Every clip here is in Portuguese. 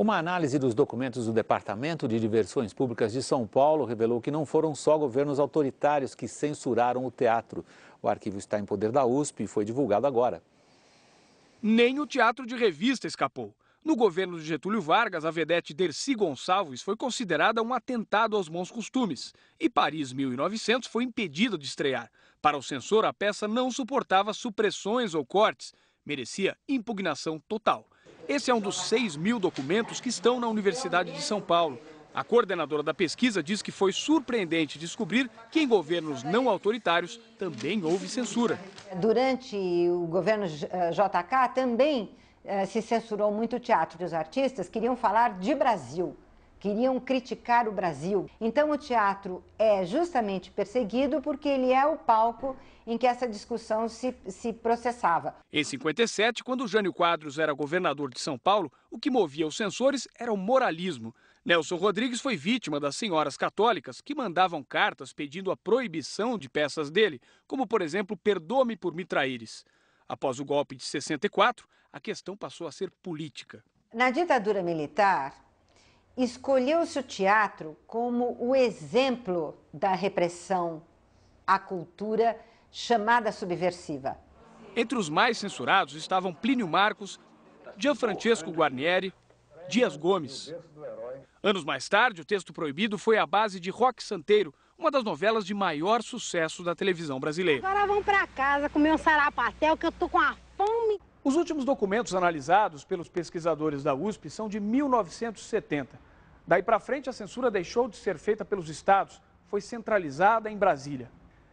Uma análise dos documentos do Departamento de Diversões Públicas de São Paulo revelou que não foram só governos autoritários que censuraram o teatro. O arquivo está em poder da USP e foi divulgado agora. Nem o teatro de revista escapou. No governo de Getúlio Vargas, a vedete Dercy Gonçalves foi considerada um atentado aos bons costumes e Paris 1900 foi impedida de estrear. Para o censor, a peça não suportava supressões ou cortes, merecia impugnação total. Esse é um dos 6 mil documentos que estão na Universidade de São Paulo. A coordenadora da pesquisa diz que foi surpreendente descobrir que em governos não autoritários também houve censura. Durante o governo JK eh, também eh, se censurou muito o teatro, os artistas queriam falar de Brasil queriam criticar o Brasil. Então o teatro é justamente perseguido porque ele é o palco em que essa discussão se, se processava. Em 57, quando Jânio Quadros era governador de São Paulo, o que movia os censores era o moralismo. Nelson Rodrigues foi vítima das senhoras católicas que mandavam cartas pedindo a proibição de peças dele, como por exemplo perdoe me por me traíres. Após o golpe de 64, a questão passou a ser política. Na ditadura militar, escolheu-se o teatro como o exemplo da repressão à cultura chamada subversiva. Entre os mais censurados estavam Plínio Marcos, Gianfrancesco Guarnieri, Dias Gomes. Anos mais tarde, o texto proibido foi a base de Rock Santeiro, uma das novelas de maior sucesso da televisão brasileira. Agora vão para casa comer um sarapatel que eu tô com a os últimos documentos analisados pelos pesquisadores da USP são de 1970. Daí para frente, a censura deixou de ser feita pelos estados, foi centralizada em Brasília.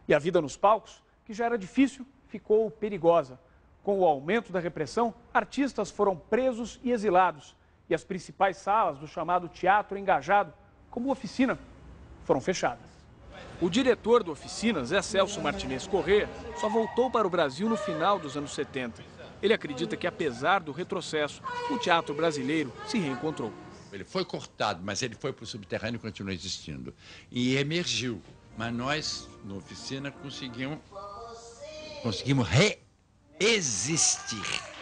E a vida nos palcos, que já era difícil, ficou perigosa. Com o aumento da repressão, artistas foram presos e exilados. E as principais salas do chamado teatro engajado, como oficina, foram fechadas. O diretor do oficina, Zé Celso Martinez Corrêa, só voltou para o Brasil no final dos anos 70. Ele acredita que, apesar do retrocesso, o teatro brasileiro se reencontrou. Ele foi cortado, mas ele foi para o subterrâneo e continua existindo. E emergiu. Mas nós, na oficina, conseguimos, conseguimos reexistir.